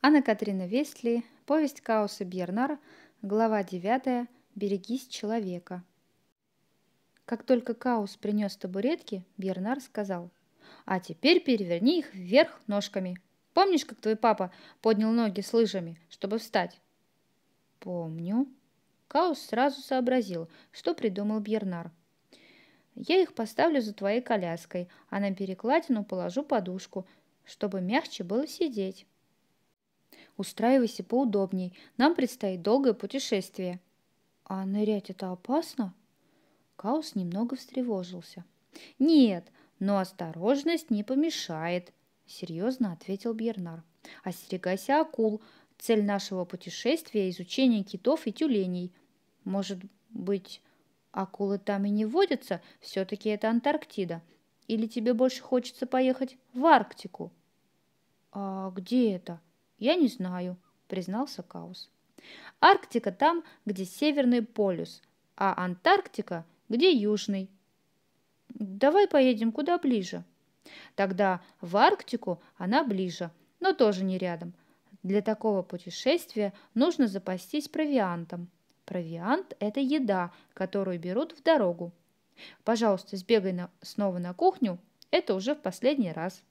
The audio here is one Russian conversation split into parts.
Анна Катрина Вестли, повесть Каоса Бьернар, глава 9, «Берегись человека». Как только Каус принес табуретки, Бьернар сказал, «А теперь переверни их вверх ножками. Помнишь, как твой папа поднял ноги с лыжами, чтобы встать?» «Помню». Каус сразу сообразил, что придумал Бьернар. «Я их поставлю за твоей коляской, а на перекладину положу подушку, чтобы мягче было сидеть». Устраивайся поудобней. Нам предстоит долгое путешествие». «А нырять это опасно?» Каус немного встревожился. «Нет, но осторожность не помешает», — серьезно ответил Бьернар. «Остерегайся акул. Цель нашего путешествия — изучение китов и тюленей. Может быть, акулы там и не водятся? Все-таки это Антарктида. Или тебе больше хочется поехать в Арктику?» «А где это?» «Я не знаю», – признался Каус. «Арктика там, где Северный полюс, а Антарктика – где Южный». «Давай поедем куда ближе». «Тогда в Арктику она ближе, но тоже не рядом. Для такого путешествия нужно запастись провиантом. Провиант – это еда, которую берут в дорогу. Пожалуйста, сбегай на, снова на кухню, это уже в последний раз.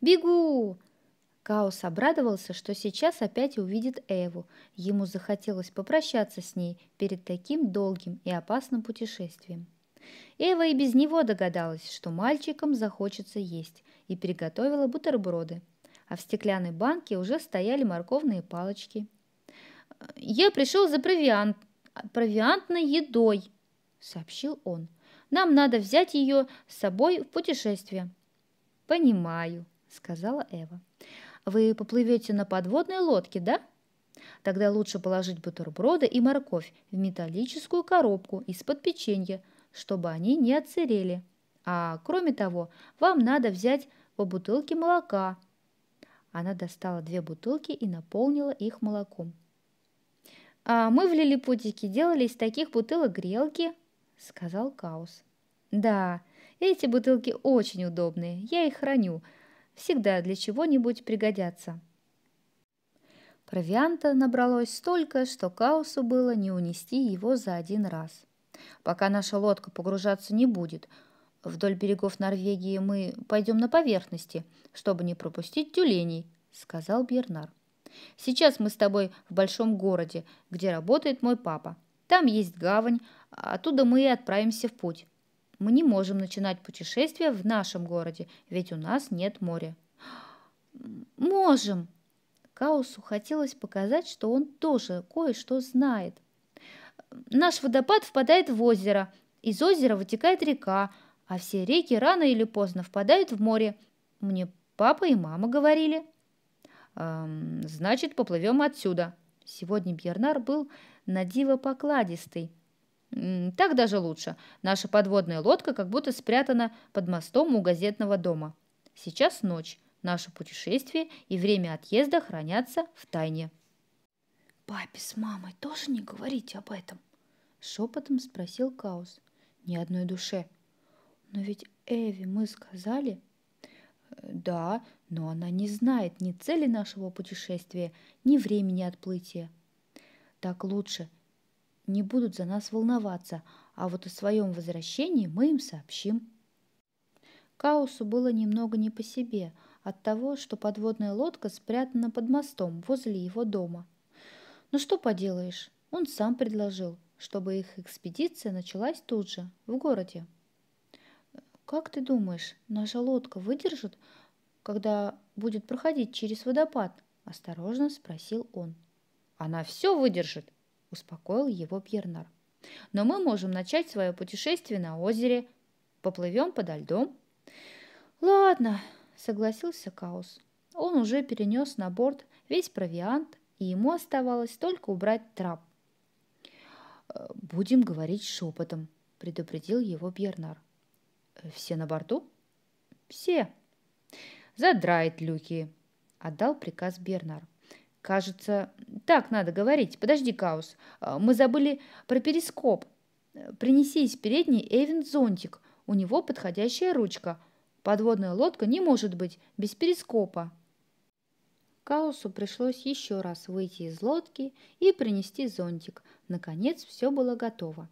«Бегу!» Каос обрадовался, что сейчас опять увидит Эву. Ему захотелось попрощаться с ней перед таким долгим и опасным путешествием. Эва и без него догадалась, что мальчикам захочется есть, и приготовила бутерброды. А в стеклянной банке уже стояли морковные палочки. «Э, «Я пришел за провиант, провиантной едой», — сообщил он. «Нам надо взять ее с собой в путешествие». «Понимаю», — сказала Эва. Вы поплывете на подводной лодке, да? Тогда лучше положить бутерброды и морковь в металлическую коробку из-под печенья, чтобы они не отсырели. А кроме того, вам надо взять по бутылке молока. Она достала две бутылки и наполнила их молоком. «А мы в лилипутике делали из таких бутылок грелки», — сказал Каус. «Да, эти бутылки очень удобные, я их храню», всегда для чего-нибудь пригодятся. Провианта набралось столько, что Каусу было не унести его за один раз. Пока наша лодка погружаться не будет, вдоль берегов Норвегии мы пойдем на поверхности, чтобы не пропустить тюленей, сказал Бернар. Сейчас мы с тобой в большом городе, где работает мой папа. Там есть гавань, оттуда мы и отправимся в путь. Мы не можем начинать путешествие в нашем городе, ведь у нас нет моря. Можем! Каусу хотелось показать, что он тоже кое-что знает. Наш водопад впадает в озеро, из озера вытекает река, а все реки рано или поздно впадают в море. Мне папа и мама говорили. Эм, значит, поплывем отсюда. Сегодня Бьернар был на диво покладистый. Так даже лучше. Наша подводная лодка как будто спрятана под мостом у газетного дома. Сейчас ночь. Наше путешествие и время отъезда хранятся в тайне. Папе с мамой тоже не говорите об этом? Шепотом спросил Каус. Ни одной душе. Но ведь Эви мы сказали. Э, да, но она не знает ни цели нашего путешествия, ни времени отплытия. Так лучше, не будут за нас волноваться, а вот о своем возвращении мы им сообщим. Каусу было немного не по себе от того, что подводная лодка спрятана под мостом возле его дома. Но «Ну что поделаешь, он сам предложил, чтобы их экспедиция началась тут же, в городе. «Как ты думаешь, наша лодка выдержит, когда будет проходить через водопад?» – осторожно спросил он. «Она все выдержит!» успокоил его Пьернар. «Но мы можем начать свое путешествие на озере. Поплывем подо льдом». «Ладно», — согласился Каус. Он уже перенес на борт весь провиант, и ему оставалось только убрать трап. Э, «Будем говорить шепотом», — предупредил его Бьернар. Э, «Все на борту?» «Все». «Задрает люки», — отдал приказ Бернар. Кажется, так надо говорить. Подожди, Каус, а, мы забыли про перископ. Принеси из передней Эвен зонтик. У него подходящая ручка. Подводная лодка не может быть без перископа. Каусу пришлось еще раз выйти из лодки и принести зонтик. Наконец все было готово.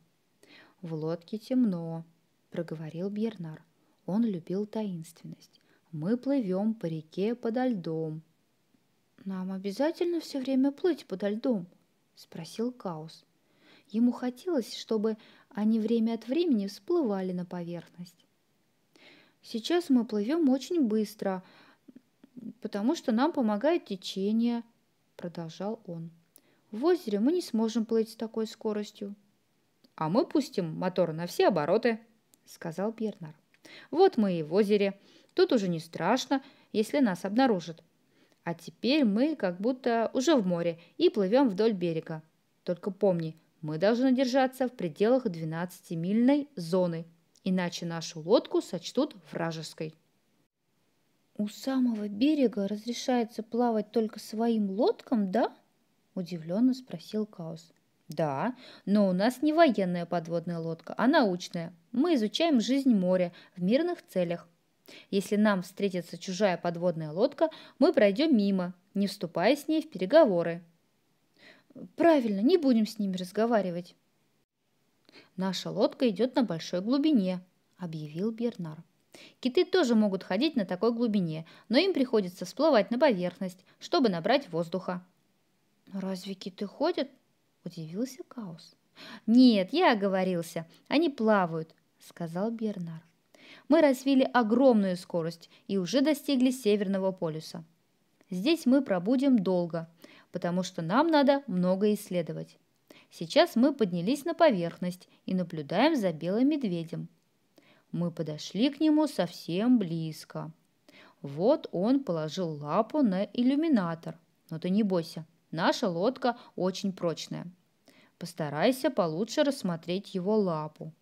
«В лодке темно», – проговорил Бьернар. Он любил таинственность. «Мы плывем по реке подо льдом. «Нам обязательно все время плыть подо льдом?» – спросил Каус. Ему хотелось, чтобы они время от времени всплывали на поверхность. «Сейчас мы плывем очень быстро, потому что нам помогает течение», – продолжал он. «В озере мы не сможем плыть с такой скоростью». «А мы пустим мотор на все обороты», – сказал Бернар. «Вот мы и в озере. Тут уже не страшно, если нас обнаружат». А теперь мы как будто уже в море и плывем вдоль берега. Только помни, мы должны держаться в пределах 12-мильной зоны, иначе нашу лодку сочтут вражеской. У самого берега разрешается плавать только своим лодкам, да? Удивленно спросил Каус. Да, но у нас не военная подводная лодка, а научная. Мы изучаем жизнь моря в мирных целях. Если нам встретится чужая подводная лодка, мы пройдем мимо, не вступая с ней в переговоры. Правильно, не будем с ними разговаривать. Наша лодка идет на большой глубине, объявил Бернар. Киты тоже могут ходить на такой глубине, но им приходится всплывать на поверхность, чтобы набрать воздуха. Разве киты ходят? Удивился Каус. Нет, я оговорился. Они плавают, сказал Бернар мы развили огромную скорость и уже достигли Северного полюса. Здесь мы пробудем долго, потому что нам надо много исследовать. Сейчас мы поднялись на поверхность и наблюдаем за белым медведем. Мы подошли к нему совсем близко. Вот он положил лапу на иллюминатор. Но ты не бойся, наша лодка очень прочная. Постарайся получше рассмотреть его лапу.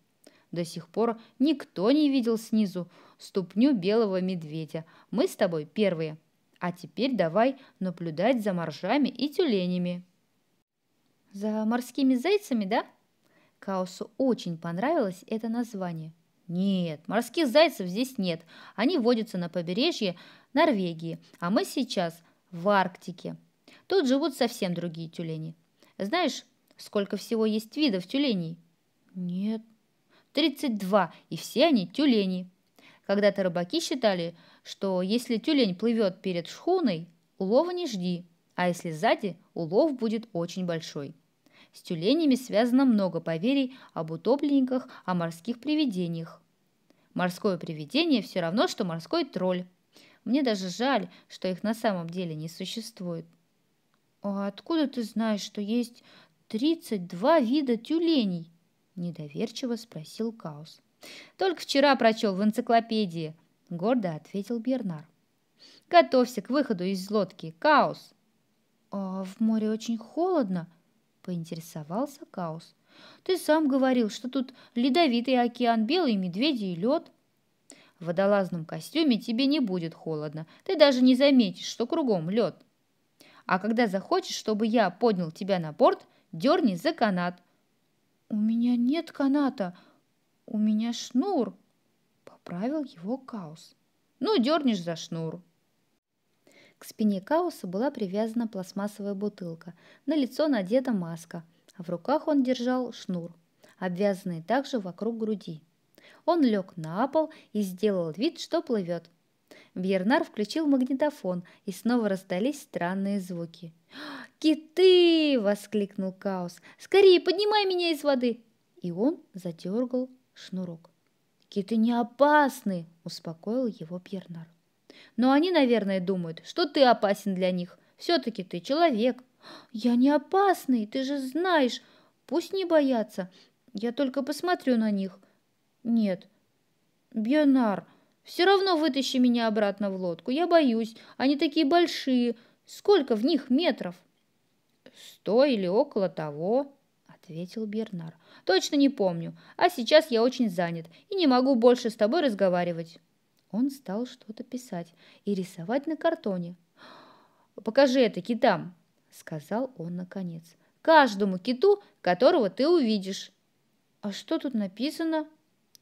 До сих пор никто не видел снизу ступню белого медведя. Мы с тобой первые. А теперь давай наблюдать за моржами и тюленями. За морскими зайцами, да? Каосу очень понравилось это название. Нет, морских зайцев здесь нет. Они водятся на побережье Норвегии, а мы сейчас в Арктике. Тут живут совсем другие тюлени. Знаешь, сколько всего есть видов тюленей? Нет, 32, и все они тюлени. Когда-то рыбаки считали, что если тюлень плывет перед шхуной, улова не жди, а если сзади, улов будет очень большой. С тюленями связано много поверий об утопленниках, о морских привидениях. Морское привидение все равно, что морской тролль. Мне даже жаль, что их на самом деле не существует. «А откуда ты знаешь, что есть 32 вида тюленей?» Недоверчиво спросил Каус. «Только вчера прочел в энциклопедии», — гордо ответил Бернар. «Готовься к выходу из лодки, Каус!» «А в море очень холодно», — поинтересовался Каус. «Ты сам говорил, что тут ледовитый океан, белые медведи и лед». «В водолазном костюме тебе не будет холодно. Ты даже не заметишь, что кругом лед. А когда захочешь, чтобы я поднял тебя на борт, дерни за канат, «У меня нет каната, у меня шнур», — поправил его Каус. «Ну, дернешь за шнур». К спине Кауса была привязана пластмассовая бутылка, на лицо надета маска, а в руках он держал шнур, обвязанный также вокруг груди. Он лег на пол и сделал вид, что плывет — Вьернар включил магнитофон, и снова раздались странные звуки. «А, «Киты!» – воскликнул Каос. «Скорее, поднимай меня из воды!» И он задергал шнурок. «Киты не опасны!» – успокоил его Бьернар. «Но они, наверное, думают, что ты опасен для них. Все-таки ты человек». «А, «Я не опасный, ты же знаешь. Пусть не боятся. Я только посмотрю на них». «Нет, Бьернар, все равно вытащи меня обратно в лодку. Я боюсь. Они такие большие. Сколько в них метров? Сто или около того, ответил Бернар. Точно не помню. А сейчас я очень занят и не могу больше с тобой разговаривать. Он стал что-то писать и рисовать на картоне. Покажи это китам, сказал он наконец. Каждому киту, которого ты увидишь. А что тут написано?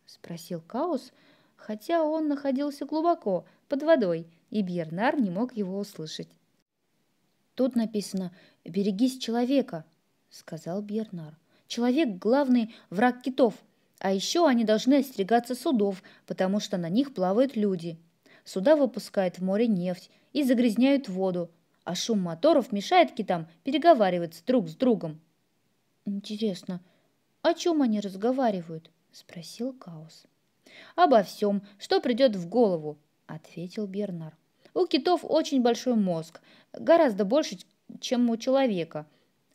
спросил Каус, хотя он находился глубоко, под водой, и Бьернар не мог его услышать. «Тут написано «Берегись человека», — сказал Бьернар. «Человек — главный враг китов, а еще они должны остерегаться судов, потому что на них плавают люди. Суда выпускают в море нефть и загрязняют воду, а шум моторов мешает китам переговариваться друг с другом». «Интересно, о чем они разговаривают?» — спросил Каус. «Обо всем, что придет в голову», — ответил Бернар. «У китов очень большой мозг, гораздо больше, чем у человека,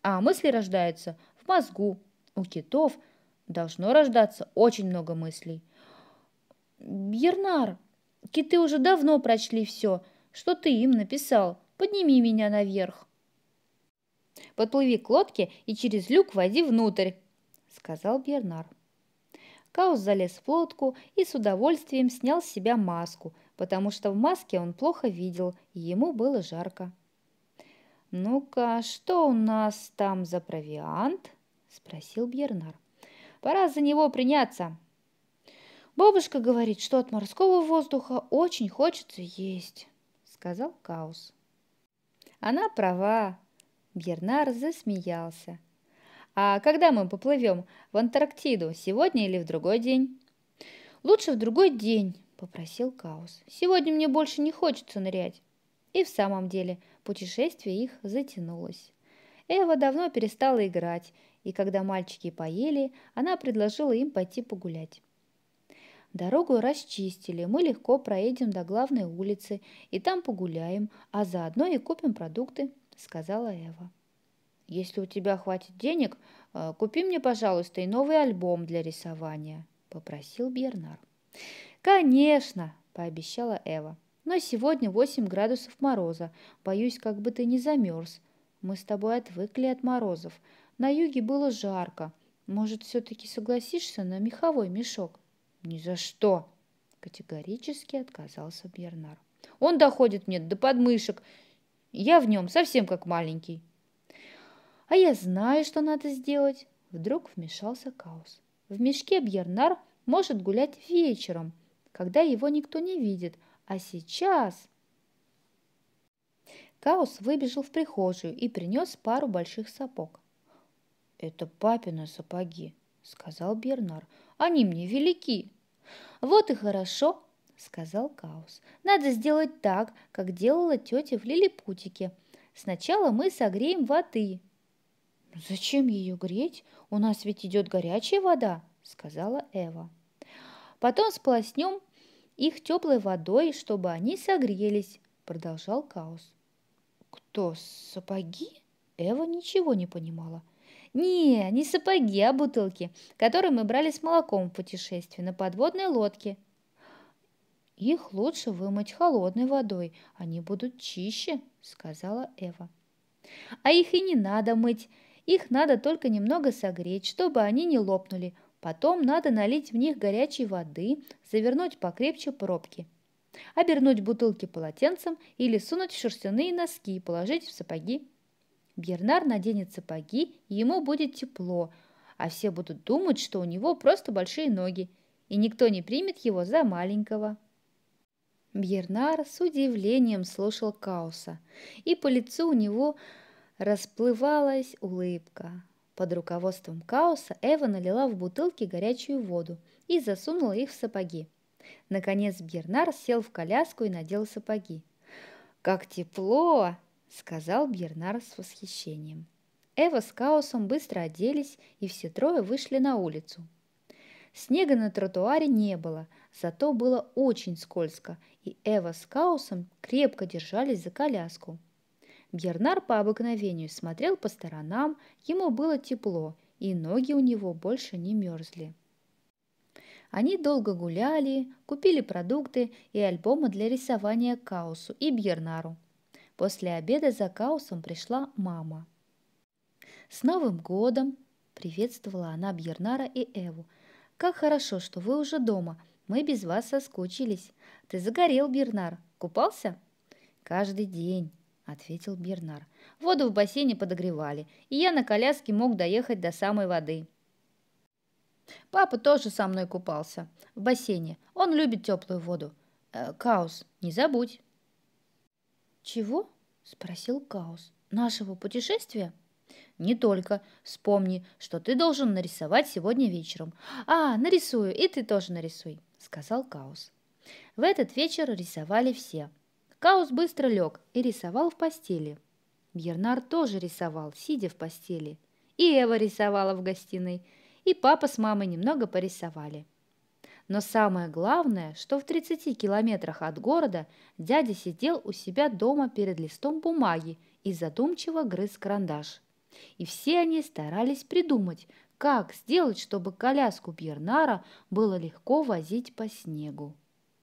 а мысли рождаются в мозгу. У китов должно рождаться очень много мыслей». «Бернар, киты уже давно прочли все, что ты им написал. Подними меня наверх». «Подплыви к лодке и через люк води внутрь», — сказал Бернар. Каус залез в лодку и с удовольствием снял с себя маску, потому что в маске он плохо видел, и ему было жарко. «Ну-ка, что у нас там за провиант?» – спросил Бьернар. «Пора за него приняться». «Бабушка говорит, что от морского воздуха очень хочется есть», – сказал Каус. «Она права», – Бьернар засмеялся. А когда мы поплывем? В Антарктиду? Сегодня или в другой день?» «Лучше в другой день», – попросил Каус. «Сегодня мне больше не хочется нырять». И в самом деле путешествие их затянулось. Эва давно перестала играть, и когда мальчики поели, она предложила им пойти погулять. Дорогу расчистили, мы легко проедем до главной улицы и там погуляем, а заодно и купим продукты, сказала Эва. Если у тебя хватит денег, э, купи мне, пожалуйста, и новый альбом для рисования», — попросил Бернар. «Конечно», — пообещала Эва. «Но сегодня 8 градусов мороза. Боюсь, как бы ты не замерз. Мы с тобой отвыкли от морозов. На юге было жарко. Может, все-таки согласишься на меховой мешок?» «Ни за что!» — категорически отказался Бернар. «Он доходит мне до подмышек. Я в нем совсем как маленький». А я знаю, что надо сделать. Вдруг вмешался Каус. В мешке Бьернар может гулять вечером, когда его никто не видит. А сейчас... Каус выбежал в прихожую и принес пару больших сапог. «Это папины сапоги», — сказал Бернар. «Они мне велики». «Вот и хорошо», — сказал Каус. «Надо сделать так, как делала тетя в лилипутике. Сначала мы согреем воды, Зачем ее греть? У нас ведь идет горячая вода, сказала Эва. Потом сполоснем их теплой водой, чтобы они согрелись, продолжал Каус. Кто, сапоги? Эва ничего не понимала. Не, не сапоги, а бутылки, которые мы брали с молоком в путешествии на подводной лодке. Их лучше вымыть холодной водой, они будут чище, сказала Эва. А их и не надо мыть, их надо только немного согреть, чтобы они не лопнули. Потом надо налить в них горячей воды, завернуть покрепче пробки. Обернуть бутылки полотенцем или сунуть в шерстяные носки и положить в сапоги. Бернар наденет сапоги, и ему будет тепло, а все будут думать, что у него просто большие ноги, и никто не примет его за маленького. Бьернар с удивлением слушал Кауса, и по лицу у него Расплывалась улыбка. Под руководством Каоса Эва налила в бутылки горячую воду и засунула их в сапоги. Наконец Бьернар сел в коляску и надел сапоги. «Как тепло!» – сказал Бьернар с восхищением. Эва с Каосом быстро оделись, и все трое вышли на улицу. Снега на тротуаре не было, зато было очень скользко, и Эва с Каосом крепко держались за коляску – Бернар по обыкновению смотрел по сторонам, ему было тепло, и ноги у него больше не мерзли. Они долго гуляли, купили продукты и альбомы для рисования Каусу и Бьернару. После обеда за Каусом пришла мама. «С Новым годом!» – приветствовала она Бьернара и Эву. «Как хорошо, что вы уже дома. Мы без вас соскучились. Ты загорел, Бьернар. Купался?» «Каждый день», – ответил Бернар. «Воду в бассейне подогревали, и я на коляске мог доехать до самой воды». «Папа тоже со мной купался в бассейне. Он любит теплую воду. Э, Каус, не забудь». «Чего?» – спросил Каус. «Нашего путешествия?» «Не только. Вспомни, что ты должен нарисовать сегодня вечером». «А, нарисую, и ты тоже нарисуй», – сказал Каус. В этот вечер рисовали все – Каус быстро лег и рисовал в постели. Бьернар тоже рисовал, сидя в постели. И Эва рисовала в гостиной, и папа с мамой немного порисовали. Но самое главное, что в 30 километрах от города дядя сидел у себя дома перед листом бумаги и задумчиво грыз карандаш. И все они старались придумать, как сделать, чтобы коляску Бьернара было легко возить по снегу.